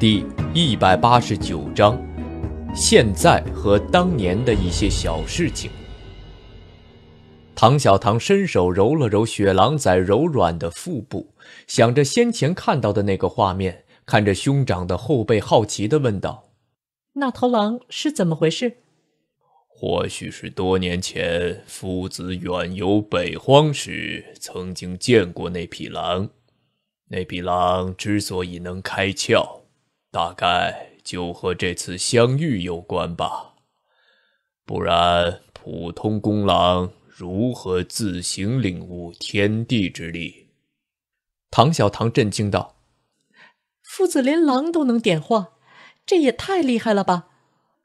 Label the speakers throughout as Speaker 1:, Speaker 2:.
Speaker 1: 第一百八十九章，现在和当年的一些小事情。唐小棠伸手揉了揉雪狼崽柔软的腹部，想着先前看到的那个画面，看着兄长的后背，好奇的问道：“
Speaker 2: 那头狼是怎么回事？”
Speaker 1: 或许是多年前夫子远游北荒时，曾经见过那匹狼。那匹狼之所以能开窍。大概就和这次相遇有关吧，不然普通公狼如何自行领悟天地之力？唐小棠震惊道：“
Speaker 2: 夫子连狼都能点化，这也太厉害了吧！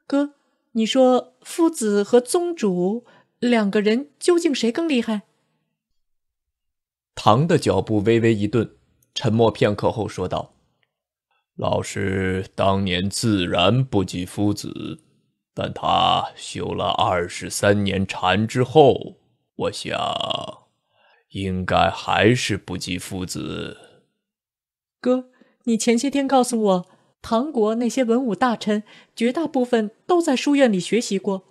Speaker 2: 哥，你说夫子和宗主两个人究竟谁更厉害？”
Speaker 1: 唐的脚步微微一顿，沉默片刻后说道。老师当年自然不及夫子，但他修了二十三年禅之后，我想应该还是不及夫子。
Speaker 2: 哥，你前些天告诉我，唐国那些文武大臣绝大部分都在书院里学习过，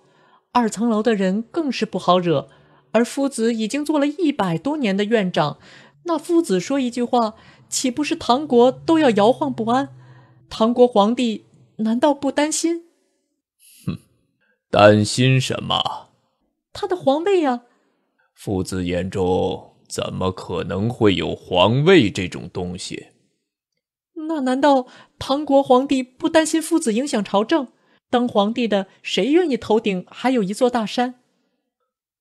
Speaker 2: 二层楼的人更是不好惹。而夫子已经做了一百多年的院长，那夫子说一句话。岂不是唐国都要摇晃不安？唐国皇帝难道不担心？
Speaker 1: 哼，担心什么？
Speaker 2: 他的皇位呀！
Speaker 1: 夫子眼中怎么可能会有皇位这种东西？
Speaker 2: 那难道唐国皇帝不担心夫子影响朝政？当皇帝的谁愿意头顶还有一座大山？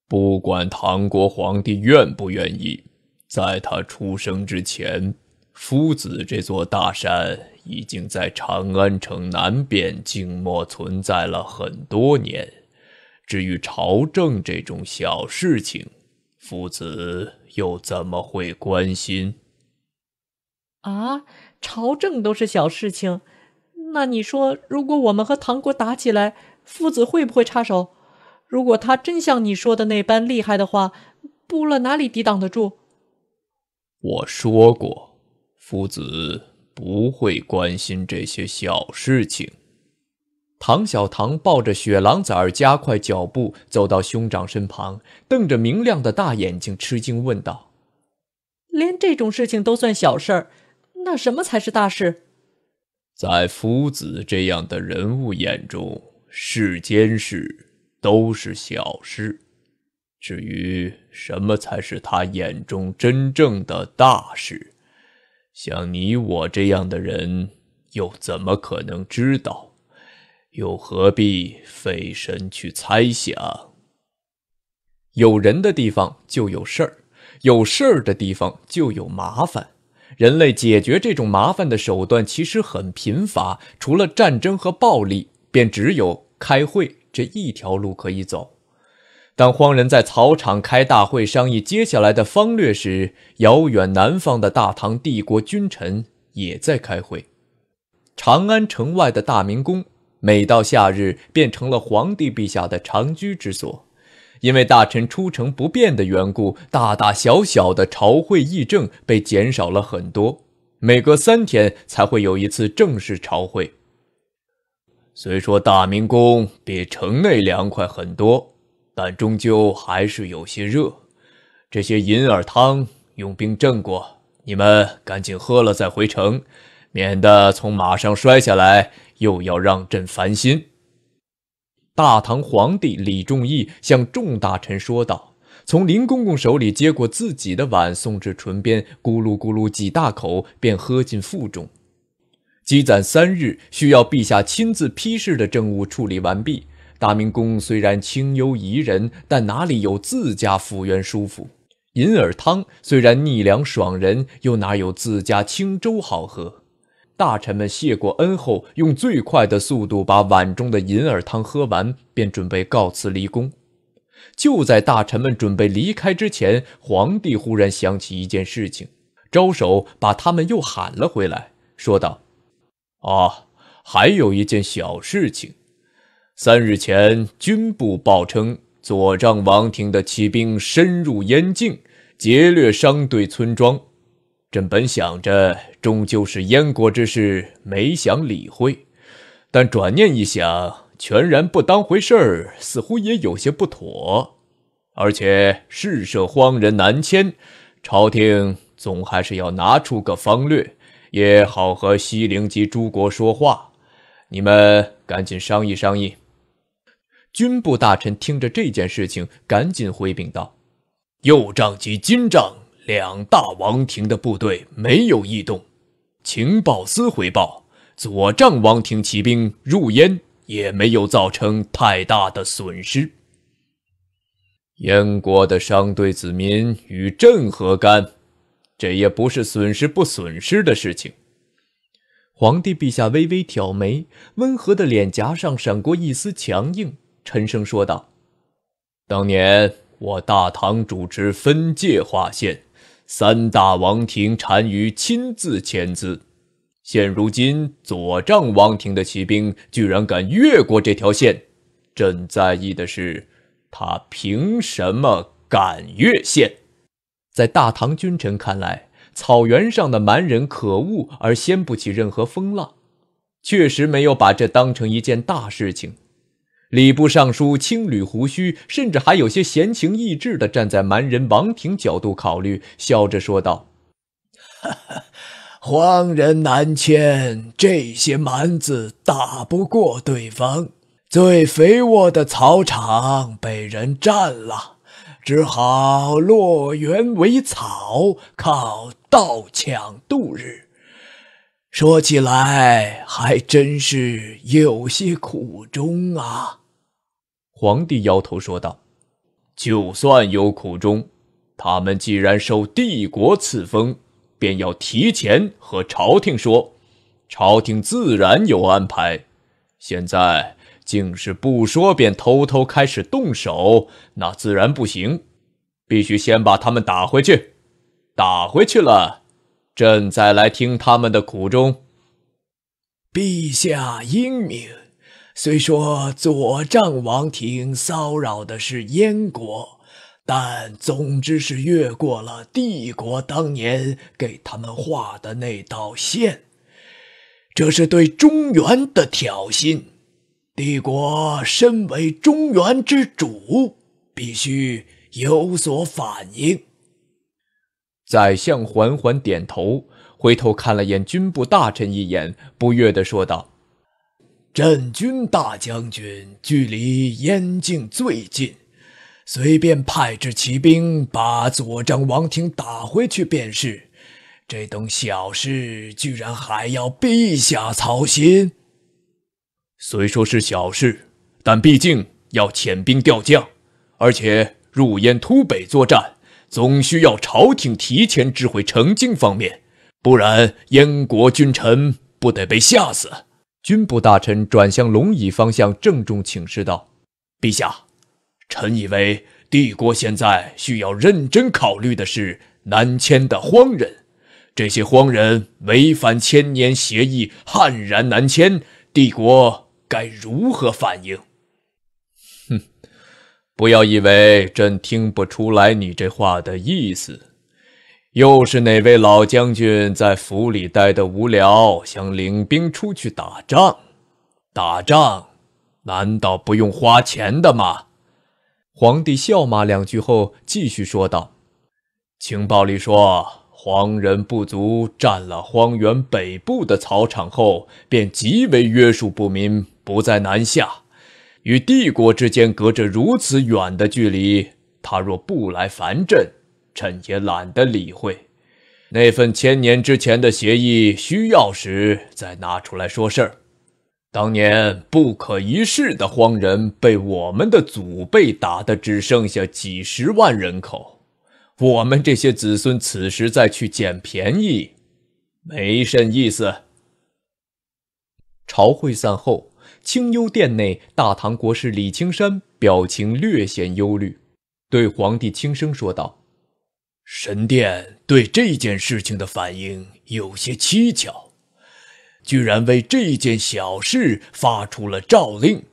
Speaker 1: 不管唐国皇帝愿不愿意，在他出生之前。夫子，这座大山已经在长安城南边静默存在了很多年。至于朝政这种小事情，夫子又怎么会关心？
Speaker 2: 啊，朝政都是小事情。那你说，如果我们和唐国打起来，夫子会不会插手？如果他真像你说的那般厉害的话，布勒哪里抵挡得住？
Speaker 1: 我说过。夫子不会关心这些小事情。唐小棠抱着雪狼崽儿，加快脚步走到兄长身旁，瞪着明亮的大眼睛，吃惊问道：“
Speaker 2: 连这种事情都算小事儿，那什么才是大事？”
Speaker 1: 在夫子这样的人物眼中，世间事都是小事。至于什么才是他眼中真正的大事？像你我这样的人，又怎么可能知道？又何必费神去猜想？有人的地方就有事儿，有事儿的地方就有麻烦。人类解决这种麻烦的手段其实很贫乏，除了战争和暴力，便只有开会这一条路可以走。当荒人在草场开大会商议接下来的方略时，遥远南方的大唐帝国君臣也在开会。长安城外的大明宫，每到夏日便成了皇帝陛下的长居之所，因为大臣出城不便的缘故，大大小小的朝会议政被减少了很多，每隔三天才会有一次正式朝会。虽说大明宫比城内凉快很多。但终究还是有些热，这些银耳汤用冰镇过，你们赶紧喝了再回城，免得从马上摔下来又要让朕烦心。大唐皇帝李重义向众大臣说道，从林公公手里接过自己的碗，送至唇边，咕噜咕噜几大口便喝进腹中。积攒三日需要陛下亲自批示的政务处理完毕。大明宫虽然清幽宜人，但哪里有自家府园舒服？银耳汤虽然逆凉爽人，又哪有自家清粥好喝？大臣们谢过恩后，用最快的速度把碗中的银耳汤喝完，便准备告辞离宫。就在大臣们准备离开之前，皇帝忽然想起一件事情，招手把他们又喊了回来，说道：“啊，还有一件小事情。”三日前，军部报称左杖王庭的骑兵深入燕境，劫掠商队、村庄。朕本想着终究是燕国之事，没想理会。但转念一想，全然不当回事儿，似乎也有些不妥。而且事涉荒人南迁，朝廷总还是要拿出个方略，也好和西陵及诸国说话。你们赶紧商议商议。军部大臣听着这件事情，赶紧回禀道：“右帐及金帐两大王庭的部队没有异动，情报司回报，左帐王庭骑兵入燕也没有造成太大的损失。燕国的商队子民与朕何干？这也不是损失不损失的事情。”皇帝陛下微微挑眉，温和的脸颊上闪过一丝强硬。沉声说道：“当年我大唐主持分界划线，三大王庭单于亲自签字。现如今，左帐王庭的骑兵居然敢越过这条线。朕在意的是，他凭什么敢越线？在大唐君臣看来，草原上的蛮人可恶而掀不起任何风浪，确实没有把这当成一件大事情。”礼部尚书青缕胡须，甚至还有些闲情逸致地站在蛮人王庭角度考虑，笑着说道：“哈，荒人南迁，这些蛮子打不过对方，最肥沃的草场被人占了，只好落园为草，靠盗抢度日。说起来还真是有些苦衷啊。”皇帝摇头说道：“就算有苦衷，他们既然受帝国赐封，便要提前和朝廷说，朝廷自然有安排。现在竟是不说，便偷偷开始动手，那自然不行。必须先把他们打回去，打回去了，朕再来听他们的苦衷。”陛下英明。虽说左杖王庭骚扰的是燕国，但总之是越过了帝国当年给他们画的那道线，这是对中原的挑衅。帝国身为中原之主，必须有所反应。宰相缓缓点头，回头看了眼军部大臣一眼，不悦地说道。镇军大将军距离燕境最近，随便派支骑兵把左王庭打回去便是。这等小事，居然还要陛下操心。虽说是小事，但毕竟要遣兵调将，而且入燕突北作战，总需要朝廷提前知会成京方面，不然燕国君臣不得被吓死。军部大臣转向龙椅方向，郑重请示道：“陛下，臣以为帝国现在需要认真考虑的是南迁的荒人。这些荒人违反千年协议，悍然南迁，帝国该如何反应？”哼，不要以为朕听不出来你这话的意思。又是哪位老将军在府里待得无聊，想领兵出去打仗？打仗，难道不用花钱的吗？皇帝笑骂两句后，继续说道：“情报里说，黄人部族占了荒原北部的草场后，便极为约束不明，不再南下。与帝国之间隔着如此远的距离，他若不来烦朕。”朕也懒得理会，那份千年之前的协议，需要时再拿出来说事儿。当年不可一世的荒人被我们的祖辈打得只剩下几十万人口，我们这些子孙此时再去捡便宜，没甚意思。朝会散后，清幽殿内，大唐国师李青山表情略显忧虑，对皇帝轻声说道。神殿对这件事情的反应有些蹊跷，居然为这件小事发出了诏令。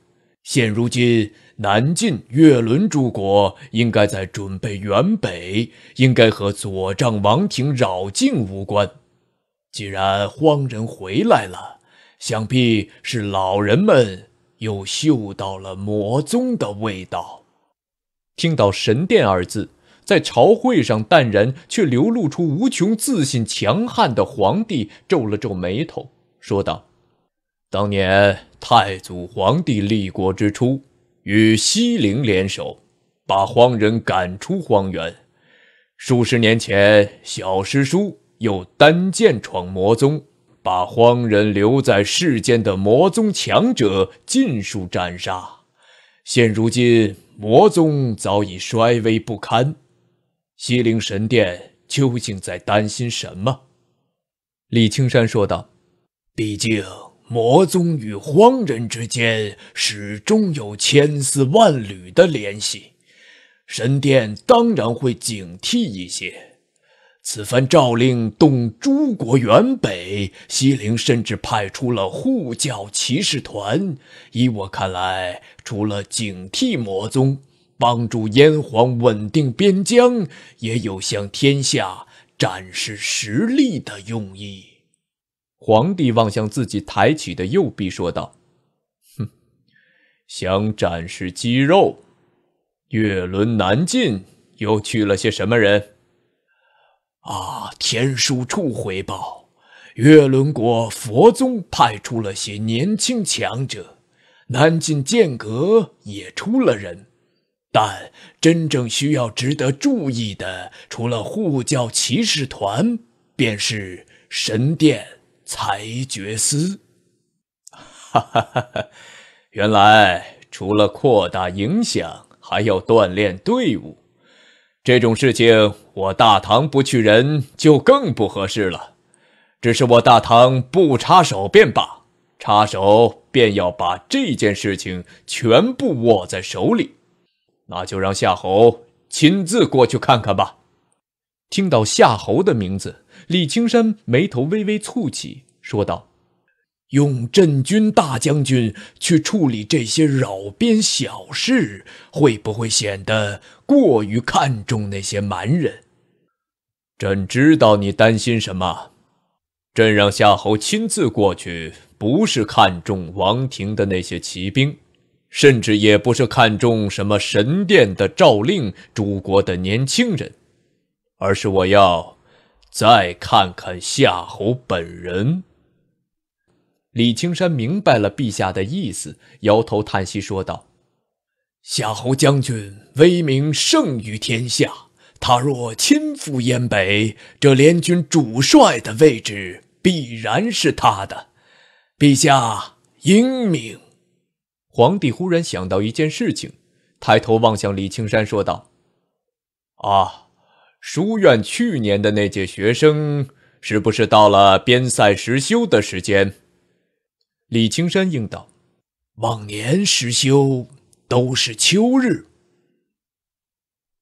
Speaker 1: 现如今，南晋、月轮诸国应该在准备援北，应该和左杖王庭扰境无关。既然荒人回来了，想必是老人们又嗅到了魔宗的味道。听到“神殿”二字。在朝会上，淡然却流露出无穷自信、强悍的皇帝皱了皱眉头，说道：“当年太祖皇帝立国之初，与西陵联手，把荒人赶出荒原。数十年前，小师叔又单剑闯魔宗，把荒人留在世间的魔宗强者尽数斩杀。现如今，魔宗早已衰微不堪。”西陵神殿究竟在担心什么？李青山说道：“毕竟魔宗与荒人之间始终有千丝万缕的联系，神殿当然会警惕一些。此番诏令动诸国原北，西陵甚至派出了护教骑士团。依我看来，除了警惕魔宗。”帮助燕皇稳定边疆，也有向天下展示实力的用意。皇帝望向自己抬起的右臂，说道：“哼，想展示肌肉？月轮南进又去了些什么人？”啊，天书处回报，月轮国佛宗派出了些年轻强者，南进剑阁也出了人。但真正需要值得注意的，除了护教骑士团，便是神殿裁决司。哈哈哈！原来除了扩大影响，还要锻炼队伍。这种事情，我大唐不去人就更不合适了。只是我大唐不插手便罢，插手便要把这件事情全部握在手里。那就让夏侯亲自过去看看吧。听到夏侯的名字，李青山眉头微微蹙起，说道：“用镇军大将军去处理这些扰边小事，会不会显得过于看重那些蛮人？”朕知道你担心什么。朕让夏侯亲自过去，不是看重王庭的那些骑兵。甚至也不是看重什么神殿的诏令、诸国的年轻人，而是我要再看看夏侯本人。李青山明白了陛下的意思，摇头叹息说道：“夏侯将军威名胜于天下，他若亲赴燕北，这联军主帅的位置必然是他的。陛下英明。”皇帝忽然想到一件事情，抬头望向李青山，说道：“啊，书院去年的那届学生，是不是到了边塞实修的时间？”李青山应道：“往年实修都是秋日，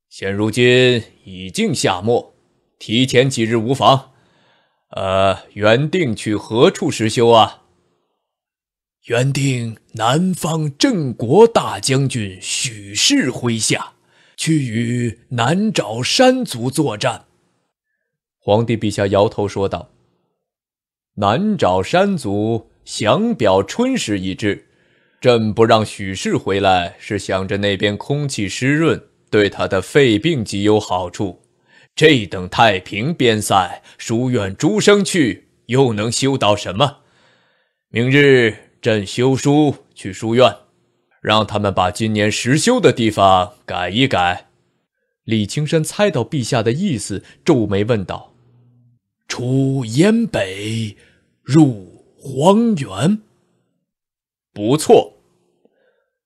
Speaker 1: 现如今已经夏末，提前几日无妨。呃，原定去何处实修啊？”原定南方镇国大将军许氏麾下，去与南沼山族作战。皇帝陛下摇头说道：“南沼山族降表春时已至，朕不让许氏回来，是想着那边空气湿润，对他的肺病极有好处。这等太平边塞，书院诸生去又能修到什么？明日。”朕修书去书院，让他们把今年实修的地方改一改。李青山猜到陛下的意思，皱眉问道：“出燕北，入荒原，不错。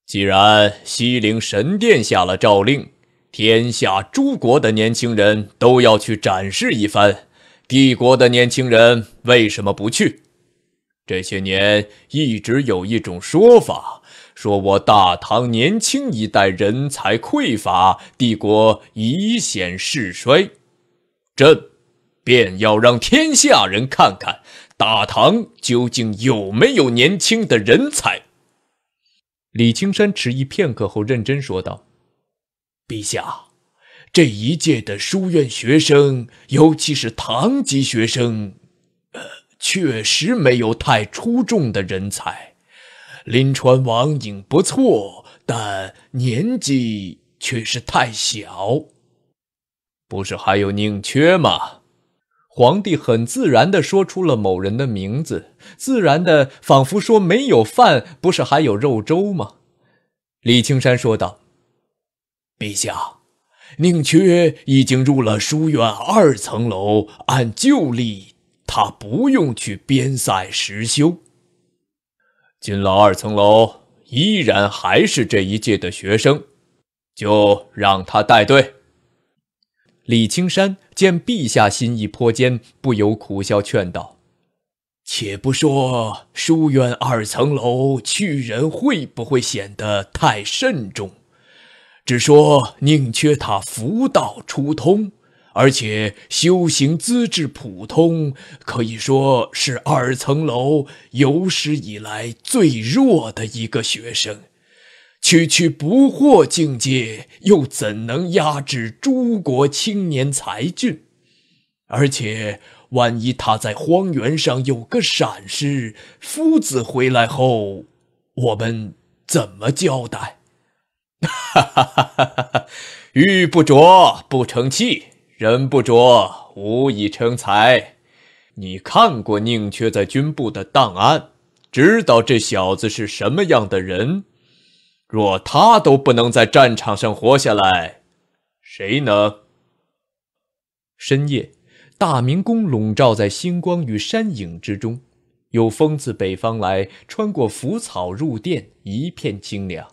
Speaker 1: 既然西陵神殿下了诏令，天下诸国的年轻人都要去展示一番，帝国的年轻人为什么不去？”这些年一直有一种说法，说我大唐年轻一代人才匮乏，帝国已显势衰。朕便要让天下人看看，大唐究竟有没有年轻的人才。李青山迟疑片刻后，认真说道：“陛下，这一届的书院学生，尤其是堂级学生。”确实没有太出众的人才，临川王颖不错，但年纪却是太小。不是还有宁缺吗？皇帝很自然地说出了某人的名字，自然的仿佛说没有饭，不是还有肉粥吗？李青山说道：“陛下，宁缺已经入了书院二层楼，按旧例。”他不用去边塞实修，金老二层楼依然还是这一届的学生，就让他带队。李青山见陛下心意颇坚，不由苦笑劝道：“且不说书院二层楼去人会不会显得太慎重，只说宁缺他福道初通。”而且修行资质普通，可以说是二层楼有史以来最弱的一个学生。区区不惑境界，又怎能压制诸国青年才俊？而且万一他在荒原上有个闪失，夫子回来后，我们怎么交代？哈哈哈哈哈哈！玉不琢，不成器。人不拙，无以成才。你看过宁缺在军部的档案，知道这小子是什么样的人。若他都不能在战场上活下来，谁能？深夜，大明宫笼罩在星光与山影之中，有风自北方来，穿过腐草入殿，一片清凉。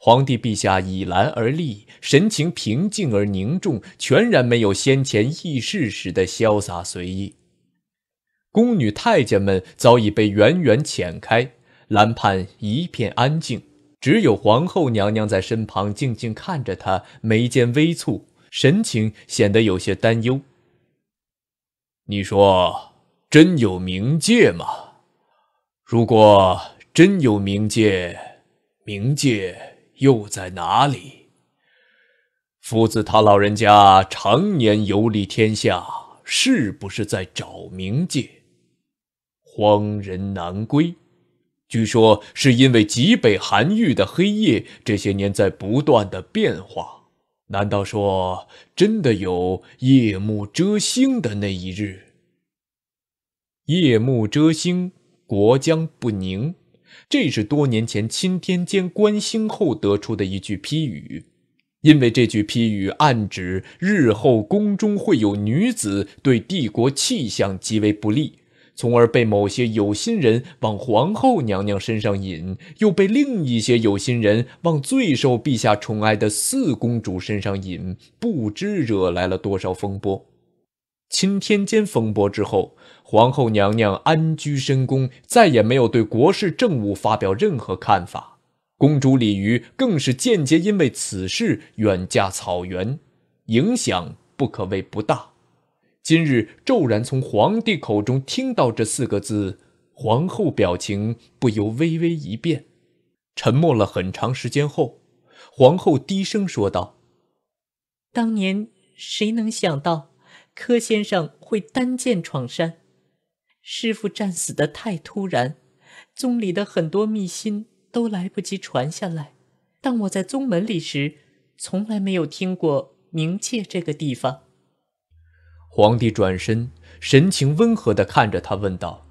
Speaker 1: 皇帝陛下倚栏而立，神情平静而凝重，全然没有先前议事时的潇洒随意。宫女太监们早已被远远遣开，兰畔一片安静，只有皇后娘娘在身旁静静看着他，眉间微蹙，神情显得有些担忧。你说，真有冥界吗？如果真有冥界，冥界……又在哪里？夫子他老人家常年游历天下，是不是在找冥界？荒人难归，据说是因为极北寒域的黑夜这些年在不断的变化。难道说真的有夜幕遮星的那一日？夜幕遮星，国将不宁。这是多年前钦天监观星后得出的一句批语，因为这句批语暗指日后宫中会有女子对帝国气象极为不利，从而被某些有心人往皇后娘娘身上引，又被另一些有心人往最受陛下宠爱的四公主身上引，不知惹来了多少风波。钦天监风波之后，皇后娘娘安居深宫，再也没有对国事政务发表任何看法。公主李渔更是间接因为此事远嫁草原，影响不可谓不大。今日骤然从皇帝口中听到这四个字，皇后表情不由微微一变。沉默了很长时间后，皇后低声说道：“
Speaker 2: 当年谁能想到？”柯先生会单剑闯山，师傅战死的太突然，宗里的很多秘辛都来不及传下来。当我在宗门里时，从来没有听过冥界这个地方。
Speaker 1: 皇帝转身，神情温和的看着他，问道：“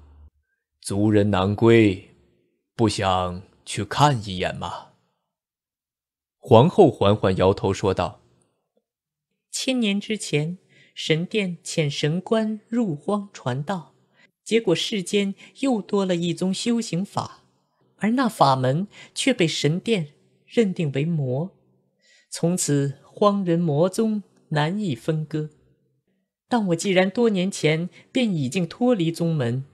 Speaker 1: 族人难归，不想去看一眼吗？”皇后缓缓摇头说道：“
Speaker 2: 千年之前。”神殿遣神官入荒传道，结果世间又多了一宗修行法，而那法门却被神殿认定为魔，从此荒人魔宗难以分割。但我既然多年前便已经脱离宗门，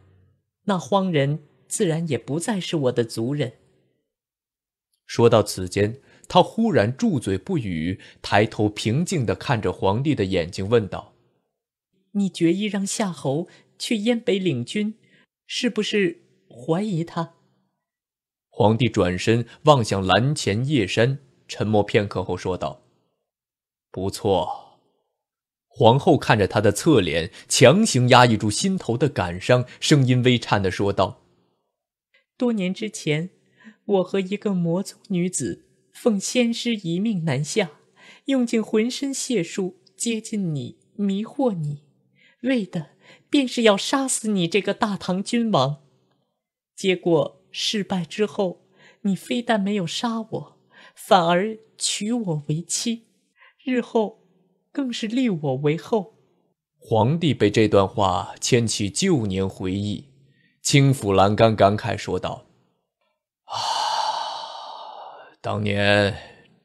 Speaker 2: 那荒人自然也不再是我的族人。
Speaker 1: 说到此间，他忽然住嘴不语，抬头平静地看着皇帝的眼睛，问道。
Speaker 2: 你决意让夏侯去燕北领军，是不是怀疑他？
Speaker 1: 皇帝转身望向蓝前叶山，沉默片刻后说道：“不错。”皇后看着他的侧脸，强行压抑住心头的感伤，声音微颤的说道：“
Speaker 2: 多年之前，我和一个魔族女子，奉先师一命南下，用尽浑身解数接近你，迷惑你。”为的便是要杀死你这个大唐君王，结果失败之后，你非但没有杀我，反而娶我为妻，日后更是立我为后。
Speaker 1: 皇帝被这段话牵起旧年回忆，轻抚栏杆，感慨说道：“啊，当年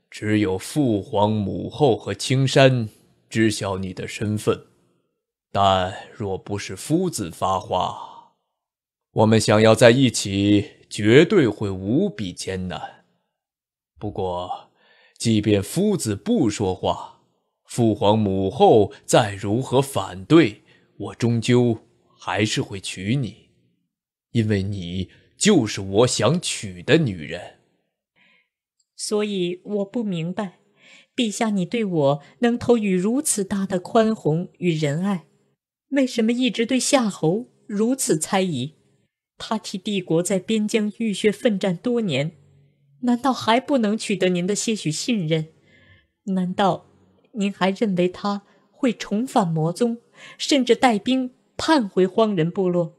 Speaker 1: 只有父皇、母后和青山知晓你的身份。”但若不是夫子发话，我们想要在一起，绝对会无比艰难。不过，即便夫子不说话，父皇母后再如何反对，我终究还是会娶你，因为你就是我想娶的女人。
Speaker 2: 所以，我不明白，陛下，你对我能投予如此大的宽宏与仁爱。为什么一直对夏侯如此猜疑？他替帝国在边疆浴血奋战多年，难道还不能取得您的些许信任？难道您还认为他会重返魔宗，甚至带兵叛回荒人部落？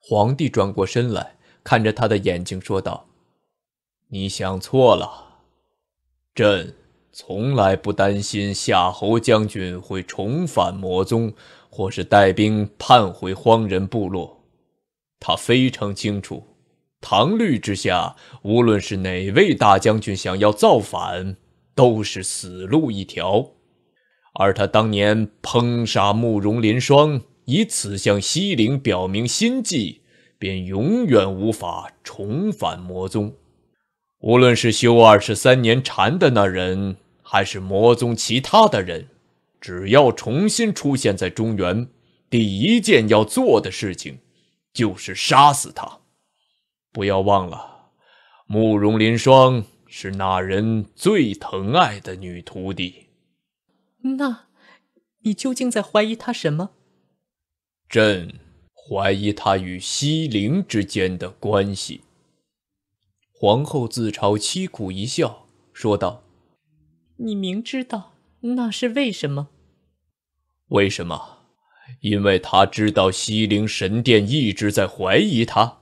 Speaker 1: 皇帝转过身来看着他的眼睛说道：“你想错了，朕。”从来不担心夏侯将军会重返魔宗，或是带兵叛回荒人部落。他非常清楚，唐律之下，无论是哪位大将军想要造反，都是死路一条。而他当年烹杀慕容林霜，以此向西陵表明心迹，便永远无法重返魔宗。无论是修二十三年禅的那人。还是魔宗其他的人，只要重新出现在中原，第一件要做的事情就是杀死他。不要忘了，慕容林霜是那人最疼爱的女徒弟。
Speaker 2: 那，你究竟在怀疑他什么？
Speaker 1: 朕怀疑他与西陵之间的关系。皇后自嘲凄苦一笑，说道。
Speaker 2: 你明知道那是为什么？
Speaker 1: 为什么？因为他知道西陵神殿一直在怀疑他，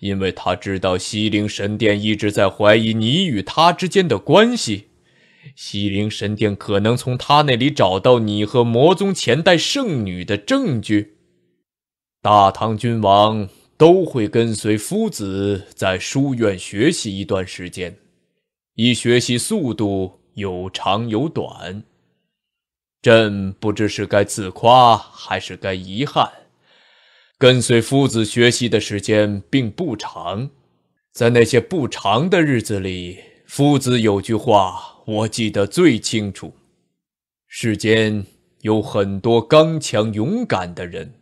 Speaker 1: 因为他知道西陵神殿一直在怀疑你与他之间的关系。西陵神殿可能从他那里找到你和魔宗前代圣女的证据。大唐君王都会跟随夫子在书院学习一段时间，以学习速度。有长有短，朕不知是该自夸还是该遗憾。跟随夫子学习的时间并不长，在那些不长的日子里，夫子有句话我记得最清楚：世间有很多刚强勇敢的人，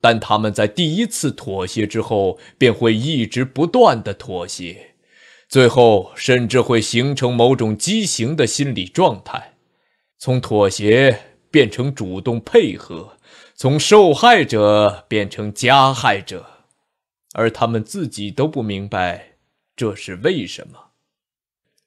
Speaker 1: 但他们在第一次妥协之后，便会一直不断的妥协。最后，甚至会形成某种畸形的心理状态，从妥协变成主动配合，从受害者变成加害者，而他们自己都不明白这是为什么。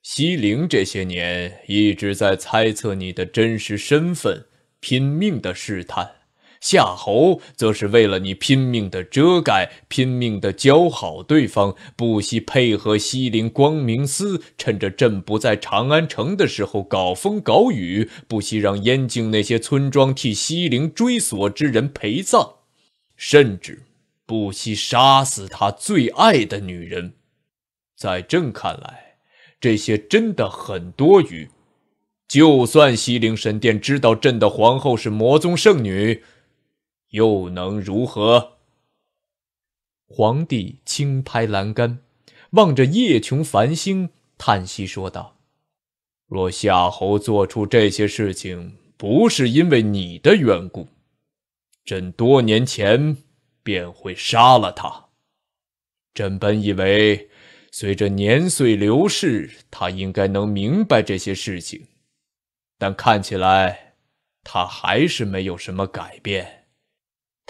Speaker 1: 西陵这些年一直在猜测你的真实身份，拼命的试探。夏侯则是为了你拼命的遮盖，拼命的教好对方，不惜配合西陵光明司，趁着朕不在长安城的时候搞风搞雨，不惜让燕境那些村庄替西陵追索之人陪葬，甚至不惜杀死他最爱的女人。在朕看来，这些真的很多余。就算西陵神殿知道朕的皇后是魔宗圣女，又能如何？皇帝轻拍栏杆，望着夜穹繁星，叹息说道：“若夏侯做出这些事情不是因为你的缘故，朕多年前便会杀了他。朕本以为随着年岁流逝，他应该能明白这些事情，但看起来他还是没有什么改变。”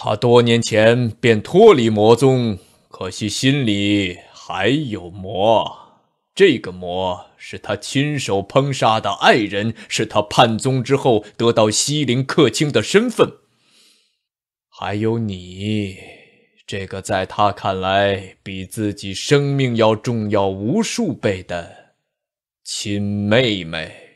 Speaker 1: 他多年前便脱离魔宗，可惜心里还有魔。这个魔是他亲手烹杀的爱人，是他叛宗之后得到西陵客卿的身份，还有你——这个在他看来比自己生命要重要无数倍的亲妹妹。